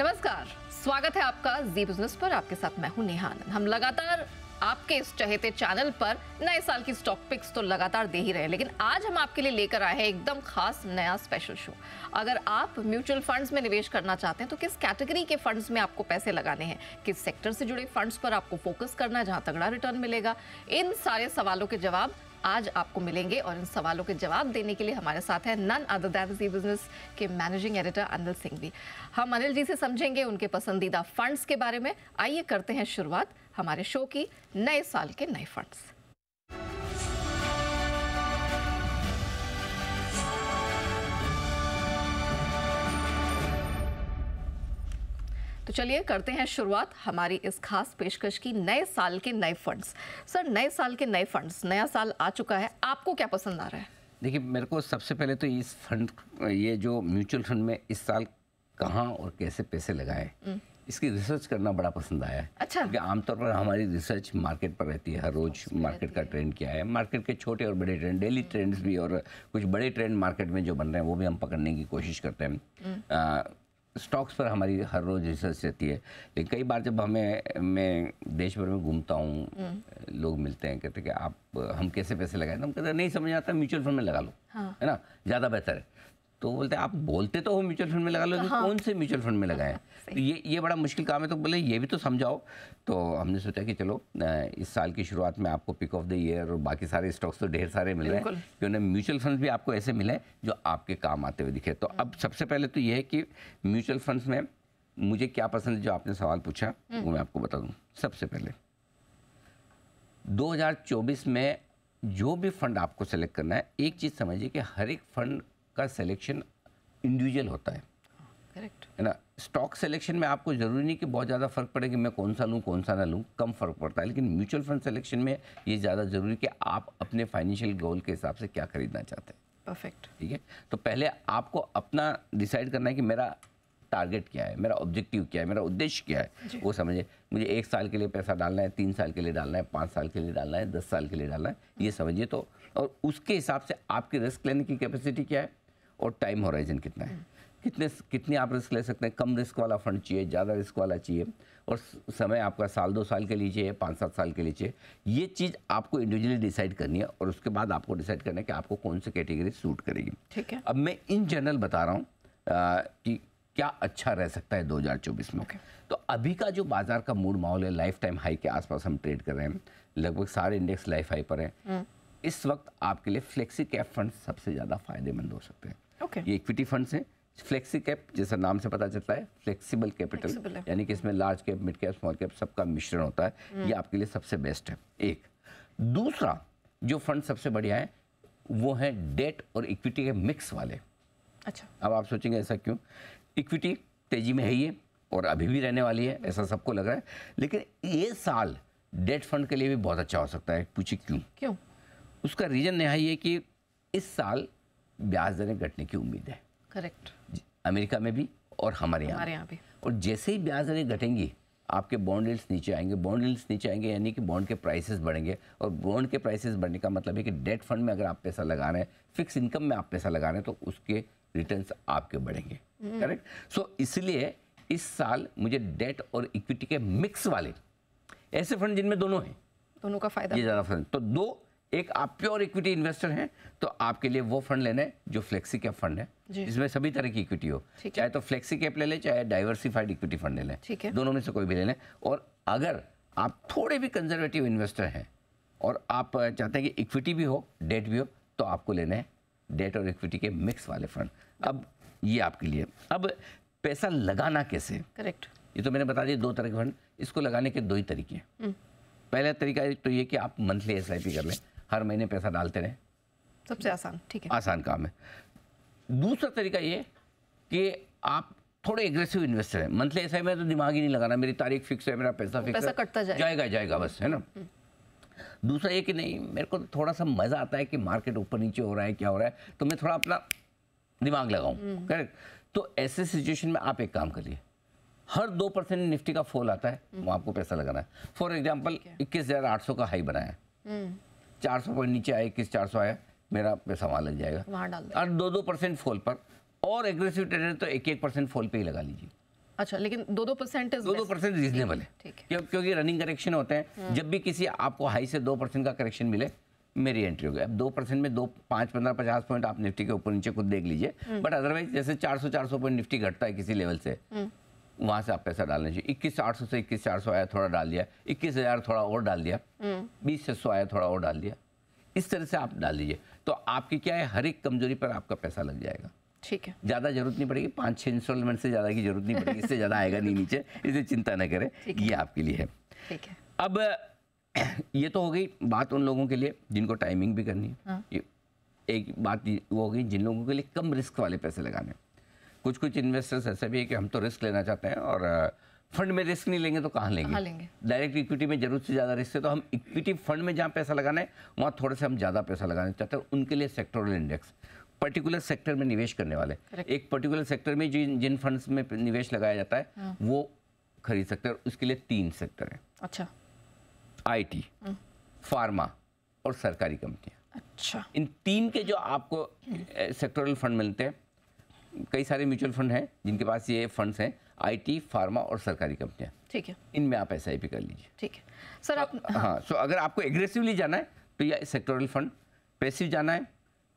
नमस्कार स्वागत है आपका जी बिजनेस पर आपके साथ मैं हूं नेहान हम लगातार आपके इस चहेते चैनल पर नए साल की स्टॉक पिक्स तो लगातार दे ही रहे हैं लेकिन आज हम आपके लिए लेकर आए हैं एकदम खास नया स्पेशल शो अगर आप म्यूचुअल फंड्स में निवेश करना चाहते हैं तो किस कैटेगरी के फंड्स में आपको पैसे लगाने हैं किस सेक्टर से जुड़े फंड्स पर आपको फोकस करना है जहाँ तगड़ा रिटर्न मिलेगा इन सारे सवालों के जवाब आज आपको मिलेंगे और इन सवालों के जवाब देने के लिए हमारे साथ है none other than Zee business के मैनेजिंग एडिटर अनिल सिंह भी हम अनिल जी से समझेंगे उनके पसंदीदा फंड्स के बारे में आइए करते हैं शुरुआत हमारे शो की नए साल के नए फंड्स तो चलिए करते हैं शुरुआत हमारी इस खास पेशकश की नए साल के नए फंड्स सर नए साल के नए फंड्स नया साल आ चुका है आपको क्या पसंद आ रहा है देखिए मेरे को सबसे पहले तो इस फंड ये जो म्यूचुअल फंड में इस साल कहाँ और कैसे पैसे लगाए हम्म। इसकी रिसर्च करना बड़ा पसंद आया है अच्छा क्योंकि आमतौर पर हमारी रिसर्च मार्केट पर रहती है हर रोज मार्केट अच्छा, अच्छा। का ट्रेंड क्या है मार्केट के छोटे और बड़े ट्रेंड डेली ट्रेंड्स भी और कुछ बड़े ट्रेंड मार्केट में जो बन रहे हैं वो भी हम पकड़ने की कोशिश करते हैं हम्म। स्टॉक्स पर हमारी हर रोज़ रिसर्च रहती है लेकिन कई बार जब हमें मैं देश भर में घूमता हूँ हम्म। लोग मिलते हैं कहते हैं कि आप हम कैसे पैसे लगाए तो हम कहते हैं नहीं समझ आता म्यूचुअल फंड में लगा लो हाँ। है ना ज़्यादा बेहतर है तो बोलते आप बोलते तो हो म्यूचुअल फंड में लगा लो लेकिन हाँ। कौन से म्यूचुअल फंड में लगाए तो ये ये बड़ा मुश्किल काम है तो बोले ये भी तो समझाओ तो हमने सोचा कि चलो इस साल की शुरुआत में आपको पिक ऑफ द ईयर और बाकी सारे स्टॉक्स तो ढेर सारे मिल रहे हैं क्यों ना म्यूचुअल फंड भी आपको ऐसे मिले जो आपके काम आते हुए दिखे तो अब सबसे पहले तो ये है कि म्यूचुअल फंड में मुझे क्या पसंद है जो आपने सवाल पूछा हम्म। वो मैं आपको बता दूँ सबसे पहले दो में जो भी फंड आपको सेलेक्ट करना है एक चीज़ समझिए कि हर एक फंड का सिलेक्शन इंडिविजुअल होता है करेक्ट है ना स्टॉक सिलेक्शन में आपको ज़रूरी नहीं कि बहुत ज़्यादा फ़र्क पड़े कि मैं कौन सा लूँ कौन सा ना लूँ कम फ़र्क पड़ता है लेकिन म्यूचुअल फंड सिलेक्शन में ये ज़्यादा ज़रूरी कि आप अपने फाइनेंशियल गोल के हिसाब से क्या खरीदना चाहते हैं परफेक्ट ठीक है तो पहले आपको अपना डिसाइड करना है कि मेरा टारगेट क्या है मेरा ऑब्जेक्टिव क्या है मेरा उद्देश्य क्या है वो समझे मुझे एक साल के लिए पैसा डालना है तीन साल के लिए डालना है पाँच साल के लिए डालना है दस साल के लिए डालना है ये समझिए तो और उसके हिसाब से आपकी रिस्क लेने की कैपेसिटी क्या है और टाइम होराइजन कितना है कितने कितने आप रिस्क ले सकते हैं कम रिस्क वाला फंड चाहिए ज़्यादा रिस्क वाला चाहिए और समय आपका साल दो साल के लिए चाहिए पाँच सात साल के लिए चाहिए ये चीज़ आपको इंडिविजुअली डिसाइड करनी है और उसके बाद आपको डिसाइड करना है कि आपको कौन सी कैटेगरी सूट करेगी ठीक है अब मैं इन जनरल बता रहा हूँ कि क्या अच्छा रह सकता है 2024 में okay. तो अभी का जो बाजार का मूड माहौल है लाइफ टाइम हाई के आसपास हम ट्रेड कर रहे हैं लगभग सारे इंडेक्स लाइफ हाई पर हैं हम्म। इस वक्त आपके लिए फ्लेक्सी कैप फंड सबसे ज़्यादा फायदेमंद हो सकते हैं ओके ये इक्विटी फंड्स हैं फ्लेक्सी कैप जैसा नाम से पता चलता है फ्लेक्सिबल कैपिटल यानी कि इसमें large cap mid cap small cap सबका मिश्रण होता है हम्म। ये आपके लिए सबसे बेस्ट है एक दूसरा जो फंड सबसे बढ़िया है वो है डेट और इक्विटी के मिक्स वाले अच्छा अब आप सोचेंगे ऐसा क्यों इक्विटी तेजी में है ये और अभी भी रहने वाली है ऐसा सबको लग रहा है लेकिन ये साल डेट फंड के लिए भी बहुत अच्छा हो सकता है पूछिए क्यों क्यों उसका रीज़न यहाँ ये कि इस साल ब्याज दरें घटने की उम्मीद है करेक्ट अमेरिका में भी और हमारे यहाँ हमारे यहाँ भी और जैसे ही ब्याज दरें घटेंगी आपके बॉन्ड यील्ड्स नीचे आएंगे बॉन्ड यील्ड्स नीचे आएंगे यानी कि बॉन्ड के प्राइसेस बढ़ेंगे और बॉन्ड के प्राइसेस बढ़ने का मतलब है कि डेट फंड में अगर आप पैसा लगा रहे हैं फिक्स इनकम में आप पैसा लगा रहे हैं तो उसके रिटर्न आपके बढ़ेंगे करेक्ट हम्म। सो इसलिए इस साल मुझे डेट और इक्विटी के मिक्स वाले ऐसे फंड जिनमें दोनों हैं दोनों का फायदा ये ज़्यादा फंड तो दो एक आप प्योर इक्विटी इन्वेस्टर हैं तो आपके लिए वो फंड लेना है जो फ्लेक्सी कैप फंड है जिसमें सभी तरह की इक्विटी हो चाहे तो फ्लेक्सी कैप ले लें चाहे डाइवर्सिफाइड इक्विटी फंड ले लें दोनों में से कोई भी ले लें और अगर आप थोड़े भी कंजर्वेटिव इन्वेस्टर हैं और आप चाहते हैं कि इक्विटी भी हो डेट भी हो तो आपको लेना है डेट और इक्विटी के मिक्स वाले फंड अब ये आपके लिए अब पैसा लगाना कैसे करेक्ट ये तो मैंने बता दिया दो तरह के फंड इसको लगाने के दो ही तरीके हैं हम्म। पहला तरीका तो ये कि आप मंथली एस कर लें हर महीने पैसा डालते रहें सबसे आसान ठीक है आसान काम है दूसरा तरीका ये कि आप थोड़े एग्रेसिव इन्वेस्टर हैं मंथली ऐसा में तो दिमाग ही नहीं लगाना मेरी तारीख फिक्स है मेरा पैसा फिक्स पैसा कटता जाएगा जाएगा जाएगा बस है ना हम्म। दूसरा ये कि नहीं मेरे को थोड़ा सा मज़ा आता है कि मार्केट ऊपर नीचे हो रहा है क्या हो रहा है तो मैं थोड़ा अपना दिमाग लगाऊँ करेक्ट हम्म। तो ऐसे सिचुएशन में आप एक काम करिए हर दो परसेंट निफ्टी का फॉल आता है हम्म। वो आपको पैसा लगाना है फॉर एग्जाम्पल इक्कीस हज़ार आठ सौ का हाई बनाया चार सौ पॉइंट नीचे आए किस चार सौ आया मेरा पैसा वहाँ लग जाएगा और दो दो परसेंट फॉल पर और एग्रेसिव ट्रेडर तो एक एक परसेंट फॉल पे ही लगा लीजिए अच्छा लेकिन दो दो परसेंट दो दो परसेंट रीजनेबल है क्यों, क्योंकि रनिंग करेक्शन होते हैं हम्म। जब भी किसी आपको हाई से दो परसेंट का करेक्शन मिले मेरी एंट्री हो गई अब दो परसेंट में दो पाँच पंद्रह पचास पॉइंट आप निफ्टी के ऊपर नीचे खुद देख लीजिए बट हम्म। अदरवाइज जैसे चार सौ चार सौ पॉइंट निफ्टी घटता है किसी लेवल से हम्म। वहाँ से आप पैसा डालना चाहिए इक्कीस आठ सौ से इक्कीस चार सौ आया थोड़ा डाल दिया इक्कीस हज़ार थोड़ा और डाल दिया हम्म। बीस छः सौ आया थोड़ा और डाल दिया इस तरह से आप डाल दीजिए तो आपकी क्या है हर एक कमजोरी पर आपका पैसा लग जाएगा ठीक है ज़्यादा जरूरत नहीं पड़ेगी पाँच छः इंस्टॉलमेंट से ज़्यादा की जरूरत नहीं पड़ेगी इससे ज़्यादा आएगा नहीं नीचे इसे चिंता न करें ये आपके लिए है ठीक है अब ये तो हो गई बात उन लोगों के लिए जिनको टाइमिंग भी करनी है हाँ। एक बात वो हो गई जिन लोगों के लिए कम रिस्क वाले पैसे लगाने हैं कुछ कुछ इन्वेस्टर्स ऐसे भी है कि हम तो रिस्क लेना चाहते हैं और फंड में रिस्क नहीं लेंगे तो कहाँ लेंगे डायरेक्ट इक्विटी में जरूरत से ज़्यादा रिस्क है तो हम इक्विटी फंड में जहाँ पैसा लगाना है वहाँ थोड़े से हम ज़्यादा पैसा लगाना चाहते हैं उनके लिए सेक्टोरल इंडेक्स पर्टिकुलर सेक्टर में निवेश करने वाले एक पर्टिकुलर सेक्टर में जिन जिन फंड्स में निवेश लगाया जाता है हाँ। वो खरीद सकते हैं उसके लिए तीन सेक्टर हैं अच्छा आईटी फार्मा हाँ। और सरकारी कंपनियां अच्छा इन तीन के जो आपको सेक्टोरल फंड मिलते हैं कई सारे म्यूचुअल फंड हैं जिनके पास ये फंड्स हैं आईटी फार्मा और सरकारी कंपनियां ठीक है इनमें आप एस कर लीजिए ठीक है सर तो आप हाँ सो तो अगर आपको एग्रेसिवली जाना है तो या सेक्टोरल फंड पैसिव जाना है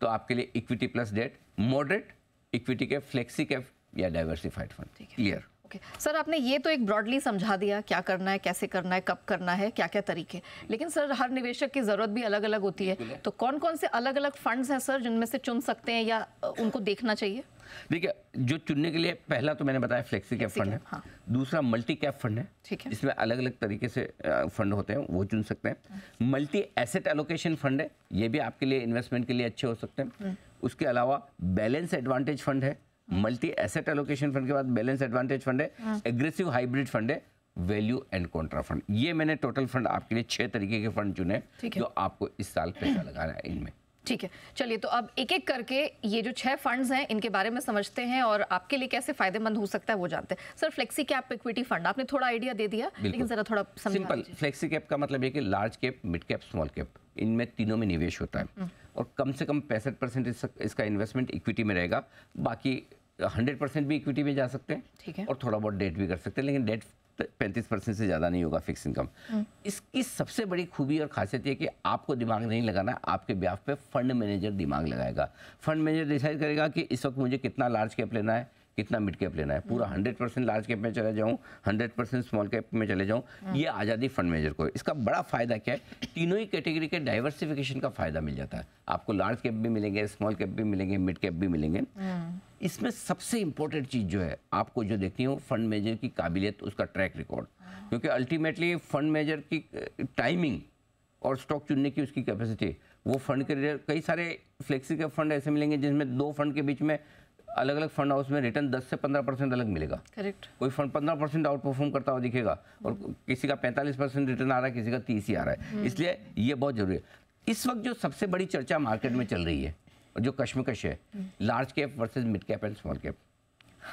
तो आपके लिए equity plus debt moderate equity के फ्लेक्सी कैफ या diversified fund clear okay okay. Sir आपने ये तो एक ब्रॉडली समझा दिया क्या करना है कैसे करना है कब करना है क्या क्या तरीके लेकिन सर हर निवेशक की ज़रूरत भी अलग अलग होती है तो कौन कौन से अलग अलग फंड्स हैं सर जिनमें से चुन सकते हैं या उनको देखना चाहिए देखिए जो चुनने के लिए पहला तो मैंने बताया फ्लेक्सी कैप फंड है हाँ। दूसरा मल्टी कैप फंड है ठीक है इसमें अलग अलग तरीके से फंड होते हैं वो चुन सकते हैं मल्टी एसेट एलोकेशन फंड है ये भी आपके लिए इन्वेस्टमेंट के लिए अच्छे हो सकते हैं हम्म। उसके अलावा बैलेंस एडवांटेज फंड है मल्टी एसेट एलोकेशन फंड के बाद बैलेंस एडवांटेज फंड है एग्रेसिव हाइब्रिड फंड है वैल्यू एंड कॉन्ट्रा फंड ये मैंने टोटल फंड आपके लिए छह तरीके के फंड चुने जो आपको इस साल पैसा लगाना है इनमें ठीक है चलिए तो अब एक एक करके ये जो छह फंड्स हैं इनके बारे में समझते हैं और आपके लिए कैसे फायदेमंद हो सकता है वो जानते हैं sir flexi cap equity fund आपने थोड़ा आइडिया दे दिया लेकिन जरा थोड़ा सिंपल फ्लेक्सी कैप का मतलब है कि large cap mid cap small cap इनमें तीनों में निवेश होता है हम्म। और कम से कम पैंसठ परसेंट इसका इन्वेस्टमेंट इक्विटी में रहेगा बाकी हंड्रेड परसेंट भी इक्विटी में जा सकते हैं ठीक है और थोड़ा बहुत डेट भी कर सकते हैं लेकिन डेट पैंतीस परसेंट से ज़्यादा नहीं होगा फिक्स इनकम हम्म। इसकी सबसे बड़ी खूबी और खासियत ये कि आपको दिमाग नहीं लगाना आपके ब्याह पे फंड मैनेजर दिमाग लगाएगा फंड मैनेजर डिसाइड करेगा कि इस वक्त मुझे कितना लार्ज कैप लेना है कितना मिड कैप लेना है पूरा हंड्रेड परसेंट लार्ज कैप में चले जाऊँ हंड्रेड परसेंट स्मॉल कैप में चले जाऊँ हाँ। ये आज़ादी फंड मैनेजर को इसका बड़ा फायदा क्या है तीनों ही कैटेगरी के डाइवर्सिफिकेशन का फायदा मिल जाता है आपको लार्ज कैप भी मिलेंगे स्मॉल कैप भी मिलेंगे मिड कैप भी मिलेंगे हाँ। इसमें सबसे इंपॉर्टेंट चीज़ जो है आपको जो देखनी हो फंड मैनेजर की काबिलियत उसका ट्रैक रिकॉर्ड हाँ। क्योंकि अल्टीमेटली फंड मैनेजर की टाइमिंग और स्टॉक चुनने की उसकी कैपेसिटी वो फंड के कई सारे फ्लेक्सी के फंड ऐसे मिलेंगे जिसमें दो फंड के बीच में अलग अलग फंड हाउस में रिटर्न 10 से 15 परसेंट अलग मिलेगा करेक्ट कोई फंड 15 परसेंट आउट परफॉर्म करता हुआ दिखेगा और किसी का 45 परसेंट रिटर्न आ रहा है किसी का 30 ही आ रहा है हम्म। इसलिए ये बहुत जरूरी है इस वक्त जो सबसे बड़ी चर्चा मार्केट में चल रही है जो कश्मकश है large cap versus mid cap and small cap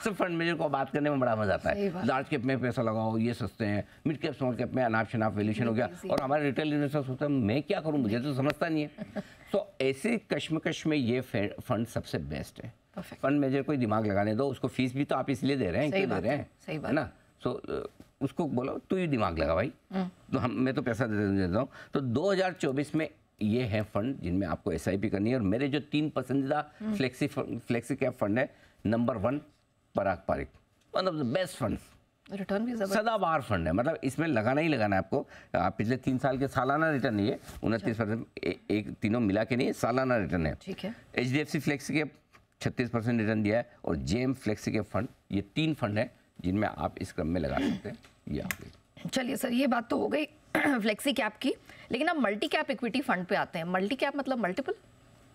सब फंड मैनेजर को बात करने में बड़ा मजा आता है लार्ज कैप में पैसा लगाओ ये सस्ते हैं मिड कैप स्मॉल कैप में अनाप शनाप वैल्यूशन हो गया और हमारे रिटेल इन्वेस्टर सोचते हैं मैं क्या करूँ मुझे तो समझता नहीं है तो ऐसे कश्मकश में ये फंड सबसे बेस्ट है फंड मैनेजर को दिमाग लगाने दो उसको फीस भी तो आप इसलिए दे रहे हैं क्यों दे रहे हैं सही बात है ना सो उसको बोलो तू ही दिमाग लगा भाई हम्म। तो हम मैं तो पैसा दे देता हूँ तो 2024 में ये है फंड जिनमें आपको एस करनी है और मेरे जो तीन पसंदीदा हम्म। फ्लेक्सी फ्लेक्सी कैप फंड है number one Parag Parikh one of the best fund return भी सदा बार फंड है मतलब इसमें लगाना ही लगाना है आपको आप पिछले तीन साल के सालाना रिटर्न नहीं है अच्छा। उनतीस परसेंट एक तीनों मिला के नहीं सालाना रिटर्न है ठीक है H D F C flexi cap 36 percent return दिया है और जेम फ्लेक्सी के फंड ये तीन फंड हैं जिनमें आप इस क्रम में लगा सकते हैं चलिए सर ये बात तो हो गई फ्लेक्सी कैप की लेकिन अब मल्टी कैप इक्विटी फंड पे आते हैं मल्टी कैप मतलब मल्टीपल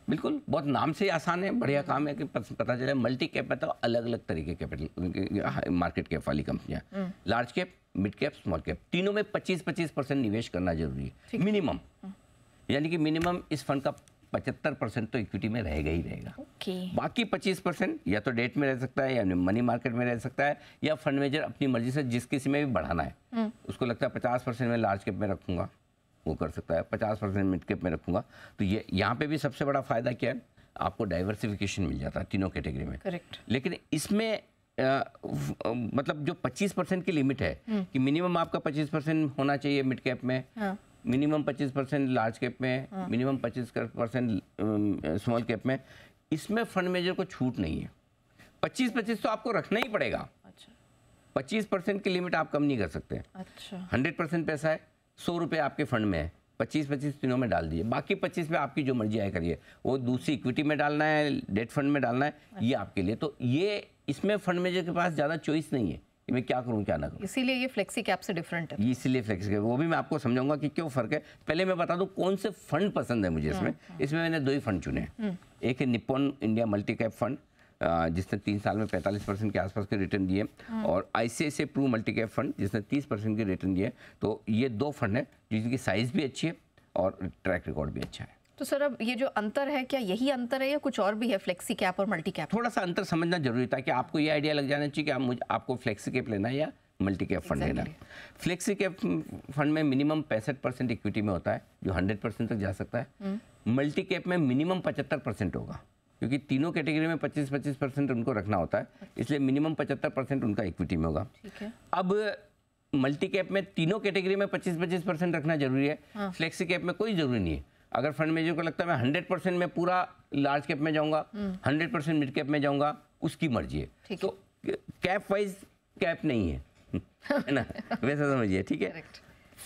बिल्कुल बहुत नाम से ही आसान है बढ़िया काम है कि पता चले मल्टी कैप मतलब तो अलग अलग तरीके कैपिटल हाँ, मार्केट कैप वाली कंपनियां हम्म। Large cap mid cap small cap तीनों में 25-25 परसेंट निवेश करना जरूरी है मिनिमम हम्म। यानी कि मिनिमम इस फंड का पचहत्तर परसेंट तो इक्विटी में रहेगा ही रहेगा okay. बाकी पच्चीस परसेंट या तो डेट में रह सकता है या मनी मार्केट में रह सकता है या फंड मैनेजर अपनी मर्जी से जिस किसी में भी बढ़ाना है हुँ. Hmm. उसको लगता है पचास परसेंट में लार्ज कैप में रखूंगा वो कर सकता है पचास परसेंट मिड कैप में रखूंगा तो ये यहाँ पे भी सबसे बड़ा फ़ायदा क्या है आपको डाइवर्सिफिकेशन मिल जाता है तीनों कैटेगरी में करेक्ट लेकिन इसमें मतलब जो पच्चीस परसेंट की लिमिट है hmm. कि मिनिमम आपका पच्चीस परसेंट होना चाहिए मिड कैप में हाँ। मिनिमम 25 परसेंट लार्ज कैप में है हाँ। मिनिमम 25 परसेंट स्मॉल कैप में इसमें फंड मैनेजर को छूट नहीं है 25 पच्चीस तो आपको रखना ही पड़ेगा अच्छा 25 परसेंट की लिमिट आप कम नहीं कर सकते अच्छा 100 परसेंट पैसा है सौ रुपये आपके फंड में है पच्चीस पच्चीस दिनों में डाल दीजिए बाकी पच्चीस में आपकी जो मर्जी आए करिए वो दूसरी इक्विटी में डालना है डेट फंड में डालना है ये अच्छा। आपके लिए तो ये इसमें फंड मैनेजर के पास ज़्यादा चॉइस नहीं है कि मैं क्या करूँ क्या ना करूँ इसीलिए ये फ्लेक्सी कैप से डिफरेंट है इसीलिए फ्लेक्सी कैप वो भी मैं आपको समझाऊंगा कि क्यों फ़र्क है पहले मैं बता दूँ कौन से फंड पसंद है मुझे इसमें हाँ, हाँ। इसमें मैंने दो ही फंड चुने हैं हम्म। एक है Nippon India multi cap fund जिसने तीन साल में 45 परसेंट के आसपास के रिटर्न दिए हाँ। और आई से प्रू मल्टी कैप फंड जिसने 30 परसेंट के रिटर्न दिए तो ये दो फंड हैं जिनकी साइज़ भी अच्छी है और ट्रैक रिकॉर्ड भी अच्छा है तो सर अब ये जो अंतर है क्या यही अंतर है या कुछ और भी है फ्लेक्सी कैप और मल्टी कैप थोड़ा सा अंतर समझना जरूरी था कि आपको ये आइडिया लग जाना चाहिए कि आप मुझे आपको फ्लेक्सी कैप लेना है या मल्टी कैप फंड लेना फ्लेक्सी कैप फंड में मिनिमम पैंसठ परसेंट इक्विटी में होता है जो हंड्रेड परसेंट तक जा सकता है हम्म। मल्टी कैप में मिनिमम पचहत्तर परसेंट होगा क्योंकि तीनों कैटेगरी में 25-25 परसेंट उनको रखना होता है अच्छा। इसलिए मिनिमम 75 परसेंट उनका इक्विटी में होगा अब मल्टी कैप में तीनों कैटेगरी में 25-25 परसेंट रखना जरूरी है हाँ। फ्लेक्सी कैप में कोई जरूरी नहीं है अगर फंड मैनेजर को लगता है मैं हंड्रेड परसेंट में पूरा लार्ज कैप में जाऊँगा हंड्रेड परसेंट मिड कैप में जाऊंगा उसकी मर्जी है तो कैप वाइज कैप नहीं है है ना वैसा समझिए ठीक है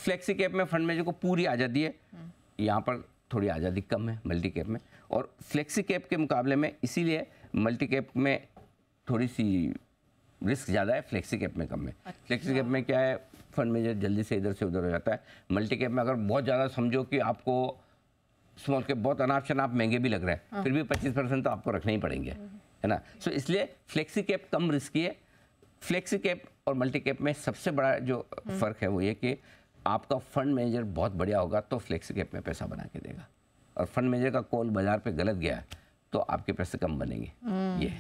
फ्लेक्सी कैप में फंड मैनेजर को पूरी आज़ादी है हम्म। यहाँ पर थोड़ी आज़ादी कम है मल्टी कैप में और फ्लेक्सी कैप के मुकाबले में इसीलिए मल्टी कैप में थोड़ी सी रिस्क ज़्यादा है फ्लेक्सी कैप में कम है अच्छा। फ्लेक्सी कैप में क्या है फंड मैनेजर जल्दी से इधर से उधर हो जाता है मल्टी कैप में अगर बहुत ज़्यादा समझो कि आपको स्मॉल कैप बहुत अनाप शनाप महंगे भी लग रहे हैं हाँ। फिर भी पच्चीस परसेंट तो आपको रखने ही पड़ेंगे हाँ। है ना सो so, इसलिए फ्लेक्सी कैप कम रिस्की है फ्लेक्सी कैप और मल्टी कैप में सबसे बड़ा जो हाँ। फ़र्क है वो ये कि आपका फंड मैनेजर बहुत बढ़िया होगा तो फ्लेक्सी कैप में पैसा बना के देगा और फंड मैनेजर का कॉल बाजार पर गलत गया तो आपके पैसे कम बनेंगे ये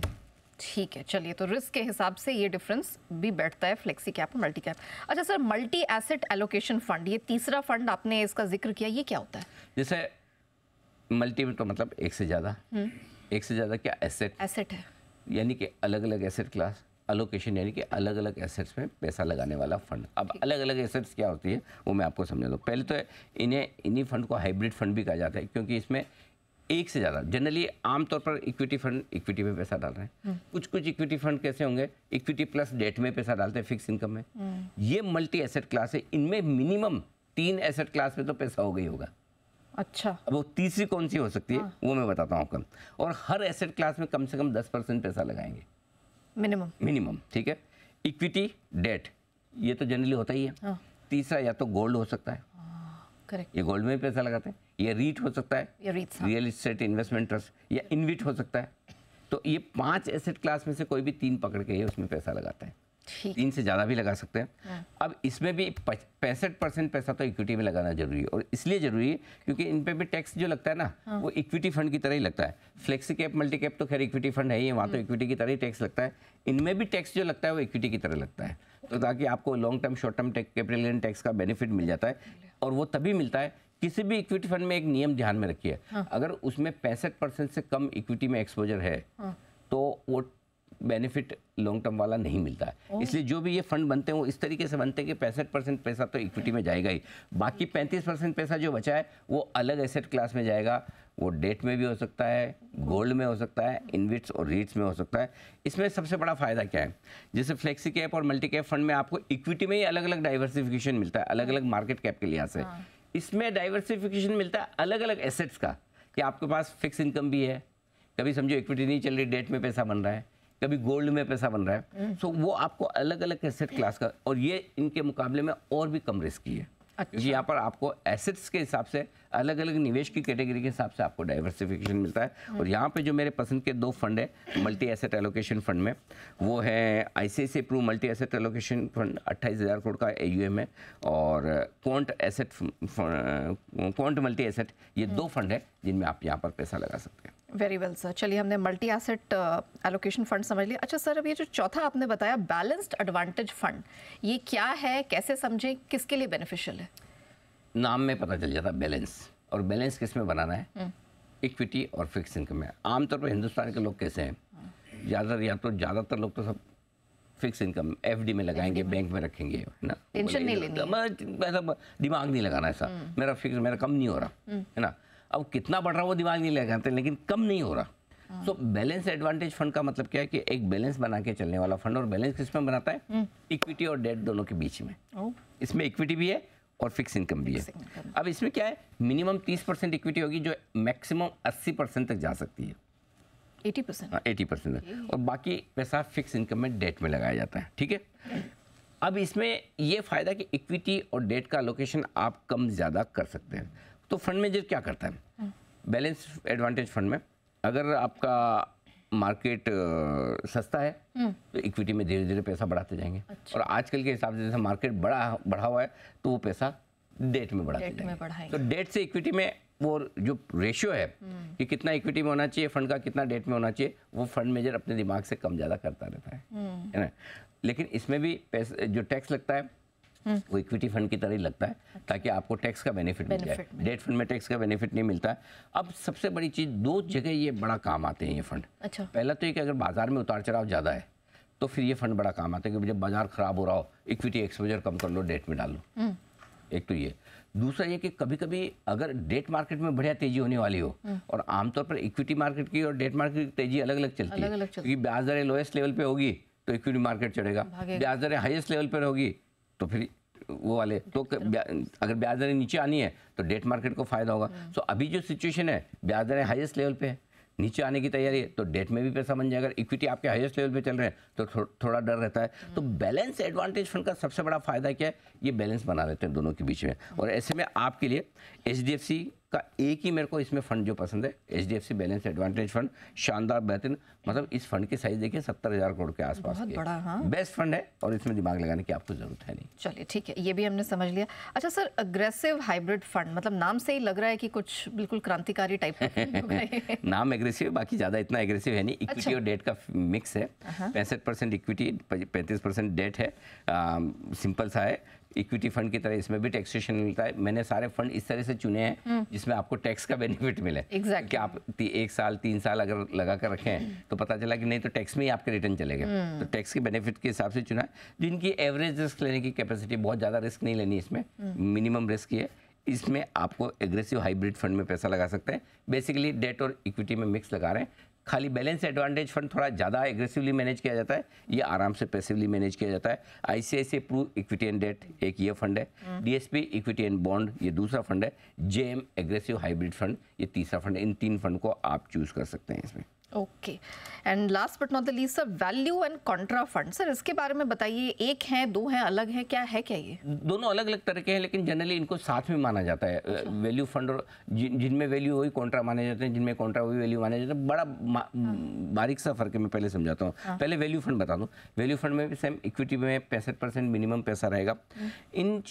ठीक है चलिए तो रिस्क के हिसाब से ये डिफरेंस भी बैठता है फ्लेक्सी कैप और मल्टी कैप अच्छा sir multi asset allocation fund ये तीसरा फंड आपने इसका जिक्र किया ये क्या होता है जैसे मल्टी में तो मतलब एक से ज़्यादा हम्म। एक से ज़्यादा क्या एसेट एसेट है यानी कि अलग अलग एसेट क्लास अलोकेशन यानी कि अलग अलग एसेट्स में पैसा लगाने वाला फंड अब अलग अलग एसेट्स क्या होती है वो मैं आपको समझा दूँ पहले तो इन्हें इन्हीं फंड को हाइब्रिड फंड भी कहा जाता है क्योंकि इसमें एक से ज़्यादा जनरली आमतौर पर इक्विटी फंड इक्विटी में पैसा डाल रहे हैं कुछ कुछ इक्विटी फंड कैसे होंगे इक्विटी प्लस डेट में पैसा डालते हैं फिक्स इनकम में हम्म। ये मल्टी एसेट क्लास है इनमें मिनिमम तीन एसेट क्लास में तो पैसा हो गई होगा अच्छा अब वो तीसरी कौन सी हो सकती है हाँ। वो मैं बताता हूँ कल और हर एसेट क्लास में कम से कम दस परसेंट पैसा लगाएंगे मिनिमम मिनिमम ठीक है इक्विटी डेट ये तो जनरली होता ही है हाँ। तीसरा या तो गोल्ड हो सकता है करेक्ट हाँ, ये गोल्ड में भी पैसा लगाते हैं या रीट हो सकता है रियल इस्टेट इन्वेस्टमेंट ट्रस्ट या इनविट हाँ। हो सकता है तो ये पाँच एसेट क्लास में से कोई भी तीन पकड़ के उसमें पैसा लगाते हैं तीन से ज़्यादा भी लगा सकते हैं हाँ। अब इसमें भी पैंसठ परसेंट पैसा तो इक्विटी में लगाना जरूरी है और इसलिए जरूरी है क्योंकि इन पर भी टैक्स जो लगता है ना हाँ। वो इक्विटी फंड की तरह ही लगता है फ्लेक्सी कैप मल्टी कैप तो खैर इक्विटी फंड है ही वहाँ तो इक्विटी हाँ। की तरह ही टैक्स लगता है इनमें भी टैक्स जो लगता है वो इक्विटी की तरह लगता है तो ताकि आपको long term short term capital tax का बेनिफिट मिल जाता है और वो तभी मिलता है किसी भी इक्विटी फंड में एक नियम ध्यान में रखिए हाँ। अगर उसमें पैंसठ परसेंट से कम इक्विटी में एक्सपोजर है तो वो बेनिफिट लॉन्ग टर्म वाला नहीं मिलता है इसलिए जो भी ये फंड बनते हैं वो इस तरीके से बनते हैं कि पैंसठ परसेंट पैसा तो इक्विटी में जाएगा ही बाकी पैंतीस परसेंट पैसा जो बचा है वो अलग एसेट क्लास में जाएगा वो डेट में भी हो सकता है गोल्ड में हो सकता है इन्विट्स और रीट्स में हो सकता है इसमें सबसे बड़ा फ़ायदा क्या है जैसे फ्लेक्सी कैप और मल्टी कैप फंड में आपको इक्विटी में ही अलग अलग डाइवर्सिफिकेशन मिलता है अलग अलग मार्केट कैप के लिहाज से हाँ। इसमें डाइवर्सिफिकेशन मिलता है अलग अलग एसेट्स का कि आपके पास फिक्स इनकम भी है कभी समझो इक्विटी नहीं चल रही डेट में पैसा बन रहा है कभी गोल्ड में पैसा बन रहा है सो हम्म। so, वो आपको अलग अलग एसेट क्लास का और ये इनके मुकाबले में और भी कम रिस्की है अच्छा। यहाँ पर आपको एसेट्स के हिसाब से अलग अलग निवेश की कैटेगरी के हिसाब से आपको डाइवर्सिफिकेशन मिलता है हाँ। और यहाँ पे जो मेरे पसंद के दो फंड है मल्टी एसेट एलोकेशन फंड में वो है I C I pru multi asset allocation fund अट्ठाईस हज़ार करोड़ का ए है और quant asset quant multi asset ये हम्म। दो फंड है जिनमें आप यहाँ पर पैसा लगा सकते हैं वेरी वेल सर चलिए हमने मल्टी एसेट एलोकेशन फंड समझ लिया अच्छा सर अब ये जो चौथा आपने बताया बैलेंस्ड एडवांटेज फंड ये क्या है कैसे समझें किसके लिए बेनिफिशियल है नाम में पता चल जाता है बैलेंस और बैलेंस किस में बनाना है इक्विटी हम्म. और फिक्स इनकम में आमतौर पर हिंदुस्तान के लोग कैसे हैं हाँ. ज़्यादातर या तो ज़्यादातर लोग तो सब फिक्स इनकम एफ में लगाएंगे बैंक में रखेंगे ना टेंशन नहीं लेनी तो ऐसा दिमाग नहीं लगाना ऐसा हम्म. मेरा फिक्स मेरा कम नहीं हो रहा हम्म. है ना अब कितना बढ़ रहा वो दिमाग नहीं लगाते लेकिन कम नहीं हो रहा तो बैलेंस एडवांटेज फंड का मतलब क्या है कि एक बैलेंस बना के चलने वाला फंड और बैलेंस किस में बनाता है इक्विटी और डेट दोनों के बीच में इसमें इक्विटी भी है और फिक्स इनकम भी है अब इसमें क्या है मिनिमम 30 परसेंट इक्विटी होगी जो मैक्सिमम 80 परसेंट तक जा सकती है 80 परसेंट एटी परसेंट हाँ, और बाकी पैसा फिक्स इनकम में डेट में लगाया जाता है ठीक है अब इसमें ये फ़ायदा कि इक्विटी और डेट का लोकेशन आप कम ज़्यादा कर सकते हैं तो फंड मैनेजर क्या करता है बैलेंस एडवांटेज फंड में अगर आपका मार्केट सस्ता है हम्म। तो इक्विटी में धीरे धीरे पैसा बढ़ाते जाएंगे अच्छा। और आजकल के हिसाब से जैसे मार्केट बड़ा बढ़ा हुआ है तो वो पैसा डेट में बढ़ाते डेट में बढ़ाएंगे तो डेट से इक्विटी में वो जो रेशियो है हम्म। कि कितना इक्विटी में होना चाहिए फंड का कितना डेट में होना चाहिए वो फंड मेजर अपने दिमाग से कम ज़्यादा करता रहता है हम्म। है ना लेकिन इसमें भी पैसा जो टैक्स लगता है वो इक्विटी फंड की तरह ही लगता है अच्छा। ताकि आपको टैक्स का बेनिफिट मिल जाए डेट फंड में टैक्स का बेनिफिट नहीं मिलता है अब सबसे बड़ी चीज़ दो जगह ये बड़ा काम आते हैं ये फंड अच्छा। पहला तो ये कि अगर बाजार में उतार चढ़ाव ज़्यादा है तो फिर ये फंड बड़ा काम आता है क्योंकि जब बाजार खराब हो रहा हो इक्विटी एक्सपोजर कम कर लो डेट में डाल लो हम्म। एक तो ये दूसरा ये कि कभी कभी अगर डेट मार्केट में बढ़िया तेजी होने वाली हो हम्म। और आमतौर पर इक्विटी मार्केट की और डेट मार्केट की तेजी अलग अलग चलती है क्योंकि ब्याज दरें लोएस्ट लेवल पे होगी तो इक्विटी मार्केट चढ़ेगा ब्याज दरें हाईएस्ट लेवल पर होगी तो फिर वो वाले तो ब्या, अगर ब्याज दरें नीचे आनी है तो डेट मार्केट को फ़ायदा होगा सो हम्म। अभी जो सिचुएशन है ब्याज दरें हाईएस्ट लेवल पे है नीचे आने की तैयारी है तो डेट में भी पैसा बन जाएगा इक्विटी आपके हाईएस्ट लेवल पे चल रहे हैं तो थो, थोड़ा डर रहता है हम्म। तो बैलेंस एडवांटेज फंड का सबसे बड़ा फ़ायदा क्या है ये बैलेंस बना रहते हैं दोनों के बीच में हम्म। और ऐसे में आपके लिए एच का एक ही मेरे को इसमें फंड जो पसंद है H D F C balance advantage fund शानदार बेहतरीन मतलब इस फंड की साइज देखिए सत्तर हजार करोड़ के आसपास बहुत बड़ा हाँ बेस्ट फंड है और इसमें दिमाग लगाने की आपको जरूरत है नहीं चलिए ठीक है ये भी हमने समझ लिया अच्छा सर अग्रेसिव हाइब्रिड फंड मतलब नाम से ही लग रहा है कि कुछ बिल्कुल क्रांतिकारी टाइप नाम एग्रेसिव बाकी ज्यादा इतना एग्रेसिव है नहीं इक्विटी अच्छा। और डेट का मिक्स है हाँ। पैंसठ परसेंट इक्विटी पैंतीस परसेंट डेट है सिंपल सा है इक्विटी फंड की तरह इसमें भी टैक्सेशन मिलता है मैंने सारे फंड इस तरह से चुने हैं हम्म। जिसमें आपको टैक्स का बेनिफिट मिले exactly. कि आप एक साल तीन साल अगर लगा कर रखें तो पता चला कि नहीं तो टैक्स में ही आपके रिटर्न चले गए तो टैक्स के बेनिफिट के हिसाब से चुना है जिनकी एवरेज रिस्क लेने की कैपेसिटी बहुत ज़्यादा रिस्क नहीं लेनी इसमें मिनिमम रिस्क ही है इसमें आपको एग्रेसिव हाइब्रिड फंड में पैसा लगा सकते हैं बेसिकली डेट और इक्विटी में मिक्स लगा रहे हैं खाली बैलेंस एडवांटेज फंड थोड़ा ज़्यादा एग्रेसिवली मैनेज किया जाता है ये आराम से पैसिवली मैनेज किया जाता है C pru equity and debt एक ये फंड है डीएसपी इक्विटी एंड बॉन्ड ये दूसरा फंड है एम एग्रेसिव हाइब्रिड फंड ये तीसरा फंड है इन तीन फंड को आप चूज़ कर सकते हैं इसमें okay and last but not the least sir value and contra fund sir इसके बारे में बताइए एक है दो है अलग है क्या है क्या ये दोनों अलग अलग तरह के हैं लेकिन जनरली इनको साथ में माना जाता है अच्छा। वैल्यू फंड और जिन जिनमें वैल्यू वही कॉन्ट्रा माने जाते हैं जिनमें कॉन्ट्रा वही वैल्यू माने जाते हैं बड़ा हाँ। बारीक सा फर्क है मैं पहले समझाता हूँ हाँ। पहले वैल्यू फंड बता दूँ वैल्यू फंड में सेम इक्विटी में पैंसठ परसेंट मिनिमम पैसा रहेगा हम्म। इन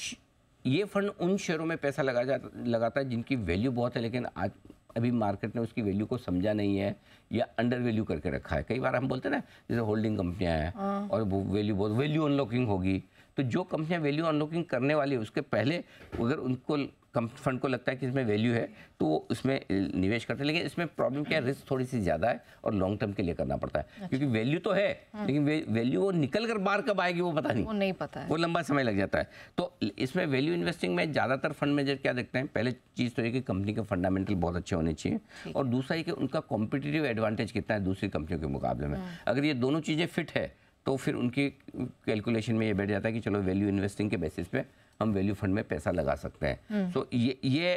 ये फंड उन शेयरों में पैसा लगा जा लगाता है जिनकी वैल्यू बहुत है लेकिन आज अभी मार्केट ने उसकी वैल्यू को समझा नहीं है या अंडर वैल्यू करके रखा है कई बार हम बोलते हैं ना जैसे होल्डिंग कंपनियाँ हैं हाँ। और वो वैल्यू बहुत वैल्यू अनलॉकिंग होगी तो जो कंपनियां वैल्यू अनलॉकिंग करने वाली है उसके पहले अगर उनको फंड को लगता है कि इसमें वैल्यू है तो वो उसमें निवेश करते हैं लेकिन इसमें प्रॉब्लम क्या है रिस्क थोड़ी सी ज़्यादा है और लॉन्ग टर्म के लिए करना पड़ता है अच्छा। क्योंकि वैल्यू तो है हाँ। लेकिन वैल्यू वो निकल कर बाहर कब आएगी वो पता नहीं वो नहीं पता है वो लंबा समय लग जाता है तो इसमें वैल्यू इन्वेस्टिंग में ज़्यादातर फंड मैनेजर क्या देखते हैं पहले चीज़ तो ये कि कंपनी के फंडामेंटल बहुत अच्छे होने चाहिए और दूसरा ये कि उनका कॉम्पिटेटिव एडवांटेज कितना है दूसरी कंपनियों के मुकाबले में हाँ। अगर ये दोनों चीज़ें फिट है तो फिर उनकी कैलकुलेशन में ये बैठ जाता है कि चलो वैल्यू इन्वेस्टिंग के बेसिस पे हम वैल्यू फंड में पैसा लगा सकते हैं तो ये ये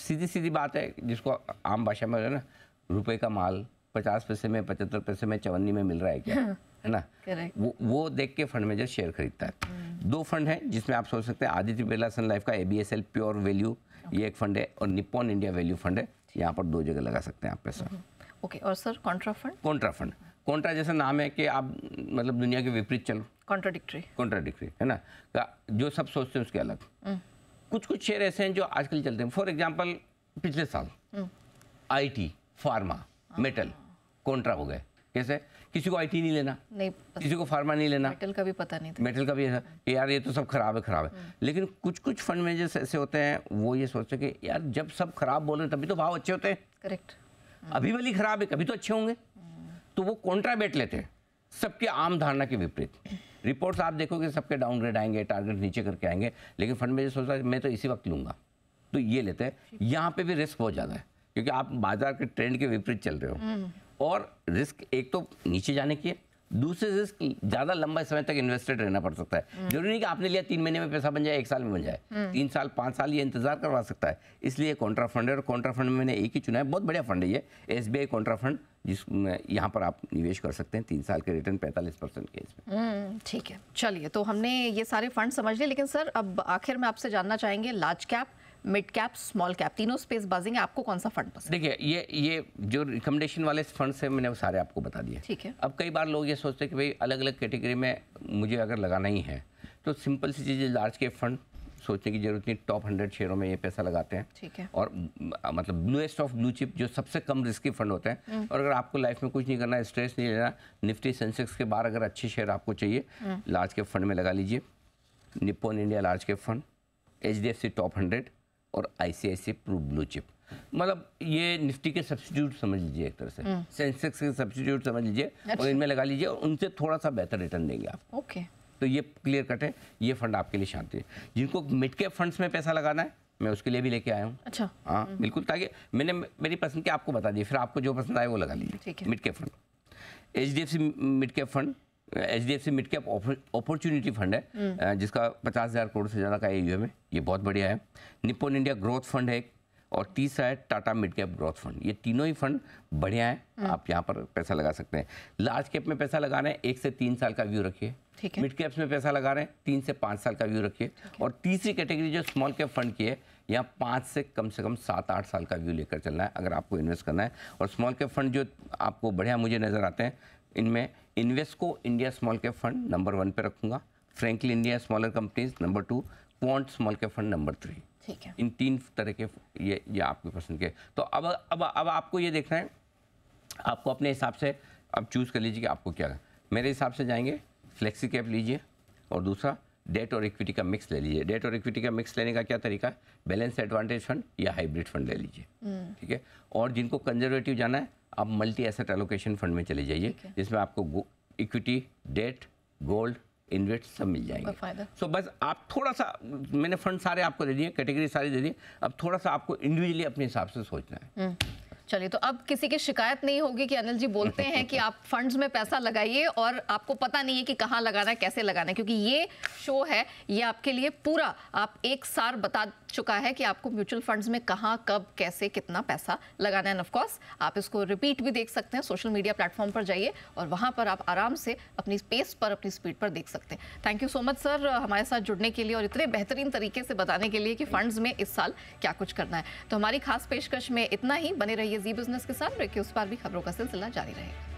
सीधी सीधी बात है जिसको आम भाषा में ना रुपए का माल पचास पैसे में पचहत्तर पैसे में चवन्नी में मिल रहा है क्या हाँ। है ना वो वो देख के फंड मैनेजर शेयर खरीदता है हम्म। दो फंड हैं जिसमें आप सोच सकते हैं आदित्य बिरला सन लाइफ का ए प्योर वैल्यू ये एक फंड है और निपोन इंडिया वैल्यू फंड है यहाँ पर दो जगह लगा सकते हैं आप पैसा ओके हम्म। और sir contra fund contra fund contra जैसा नाम है कि आप मतलब दुनिया के विपरीत चलो कॉन्ट्राडिक्ट्री कॉन्ट्राडिक्ट्री है ना जो सब सोचते हैं उसके अलग हम्म। कुछ कुछ शेयर ऐसे हैं जो आजकल चलते हैं फॉर एग्जाम्पल पिछले साल आईटी फार्मा मेटल कॉन्ट्रा हो गए कैसे किसी को आईटी नहीं लेना नहीं किसी को फार्मा नहीं लेना मेटल का भी पता नहीं था मेटल का भी ऐसा कि यार ये तो सब खराब है खराब है हम्म। लेकिन कुछ कुछ फंड मैनेजर्स ऐसे होते हैं वो ये सोचते कि यार जब सब खराब बोल रहे तभी तो भाव अच्छे होते हैं करेक्ट हम्म। अभी वाली खराब है कभी तो अच्छे होंगे तो वो कॉन्ट्रा बेट लेते हैं सबके आम धारणा के विपरीत रिपोर्ट्स आप देखोगे सबके डाउनग्रेड आएंगे टारगेट नीचे करके आएंगे लेकिन फंड मैनेजर सोच रहा है मैं तो इसी वक्त लूँगा तो ये लेते हैं यहाँ पर भी रिस्क बहुत ज़्यादा है क्योंकि आप बाजार के ट्रेंड के विपरीत चल रहे हो हम्म। और रिस्क एक तो नीचे जाने की है दूसरे से ज्यादा लंबा समय तक इन्वेस्टेड रहना पड़ सकता है हम्म। जरूरी नहीं कि आपने लिया तीन महीने में पैसा बन जाए एक साल में बन जाए हम्म। तीन साल पांच साल ये इंतजार करवा सकता है इसलिए कॉन्ट्रा फंड है और कॉन्ट्रा फंड में मैंने एक ही चुना है बहुत बढ़िया फंड है ये एस बी कॉन्ट्रा फंड जिस यहाँ पर आप निवेश कर सकते हैं तीन साल के रिटर्न पैंतालीस परसेंट के इसमें हम्म, ठीक है चलिए तो हमने ये सारे फंड समझ लिए लेकिन सर अब आखिर में आपसे जानना चाहेंगे large cap mid cap small cap तीनों स्पेस बाजिंग आपको कौन सा फंड पसंद देखिए ये ये जो रिकमेंडेशन वाले फंड्स हैं मैंने वो सारे आपको बता दिए ठीक है अब कई बार लोग ये सोचते हैं कि भाई अलग अलग कैटेगरी में मुझे अगर लगाना ही है तो सिंपल सी चीज़ें लार्ज कैप फंड सोचने की जरूरत नहीं टॉप हंड्रेड शेयरों में ये पैसा लगाते हैं ठीक है और मतलब ब्लूएस्ट ऑफ ब्लू चिप जो सबसे कम रिस्की फंड होते हैं हम्म। और अगर आपको लाइफ में कुछ नहीं करना स्ट्रेस नहीं लेना निफ्टी सेंसेक्स के बाहर अगर अच्छे शेयर आपको चाहिए लार्ज कैप फंड में लगा लीजिए Nippon India large cap fund H top hundred और आई प्रूफ प्रू ब्लू चिप मतलब ये निफ्टी के सब्सिट्यूट समझ लीजिए एक तरह से सेंसेक्स हम्म। के सब्सिट्यूट समझ लीजिए अच्छा। और इनमें लगा लीजिए उनसे थोड़ा सा बेहतर रिटर्न देंगे आप ओके तो ये क्लियर कट है ये फंड आपके लिए शांति है जिनको मिड के फंड्स में पैसा लगाना है मैं उसके लिए भी लेके आया हूँ अच्छा हाँ हम्म। बिल्कुल ताकि मैंने मेरी पसंद की आपको बता दी फिर आपको जो पसंद आए वो लगा लीजिए मिड के fund H D F C mid के fund H D F C mid cap opportunity fund है हम्म। जिसका पचास हज़ार करोड़ से ज़्यादा का ए यू है ये बहुत बढ़िया है निपोन इंडिया ग्रोथ फंड है और तीसरा है Tata mid cap growth fund ये तीनों ही फंड बढ़िया हैं हम्म। आप यहाँ पर पैसा लगा सकते हैं लार्ज कैप में पैसा लगा रहे हैं एक से तीन साल का व्यू रखिए मिड कैप्स में पैसा लगा रहे हैं तीन से पाँच साल का व्यू रखिए और तीसरी कैटेगरी जो स्मॉल कैप फंड की है यहाँ पाँच से कम से कम सात आठ साल का व्यू लेकर चलना है अगर आपको इन्वेस्ट करना है और स्मॉल कैप फंड जो आपको बढ़िया मुझे नज़र आते हैं इनमें Invesco India small cap fund number one पे रखूंगा Franklin India smaller companies number two quant small cap fund number three ठीक है इन तीन तरह के ये ये आपके पसंद के तो अब अब अब आपको ये देखना है आपको अपने हिसाब से अब चूज़ कर लीजिए कि आपको क्या है मेरे हिसाब से जाएंगे फ्लेक्सी कैप लीजिए और दूसरा डेट और इक्विटी का मिक्स ले लीजिए डेट और इक्विटी का मिक्स लेने का क्या तरीका है बैलेंस एडवांटेज फंड या हाइब्रिड फंड ले लीजिए हम्म। ठीक है और जिनको कंजर्वेटिव जाना है आप मल्टी एसेट एलोकेशन फंड में चले जाइए जिसमें आपको इक्विटी डेट गोल्ड इन्वेस्ट सब मिल जाएंगे सो so, बस आप थोड़ा सा मैंने फंड सारे आपको दे दिए कैटेगरी सारी दे दी अब थोड़ा सा आपको इंडिविजुअली अपने हिसाब से सोचना है हम्म, चलिए तो अब किसी की शिकायत नहीं होगी कि अनिल जी बोलते हैं कि आप फंड्स में पैसा लगाइए और आपको पता नहीं है कि कहाँ लगाना है कैसे लगाना है क्योंकि ये शो है ये आपके लिए पूरा आप एक सार बता चुका है कि आपको म्यूचुअल फंड्स में कहाँ कब कैसे कितना पैसा लगाना है ऑफकोर्स आप इसको रिपीट भी देख सकते हैं सोशल मीडिया प्लेटफॉर्म पर जाइए और वहाँ पर आप आराम से अपनी स्पेस पर अपनी स्पीड पर देख सकते हैं thank you so much sir हमारे साथ जुड़ने के लिए और इतने बेहतरीन तरीके से बताने के लिए कि फंड्स में इस साल क्या कुछ करना है तो हमारी खास पेशकश में इतना ही बने रहिए जी बिजनेस के साथ उस बार भी खबरों का सिलसिला जारी रहेगा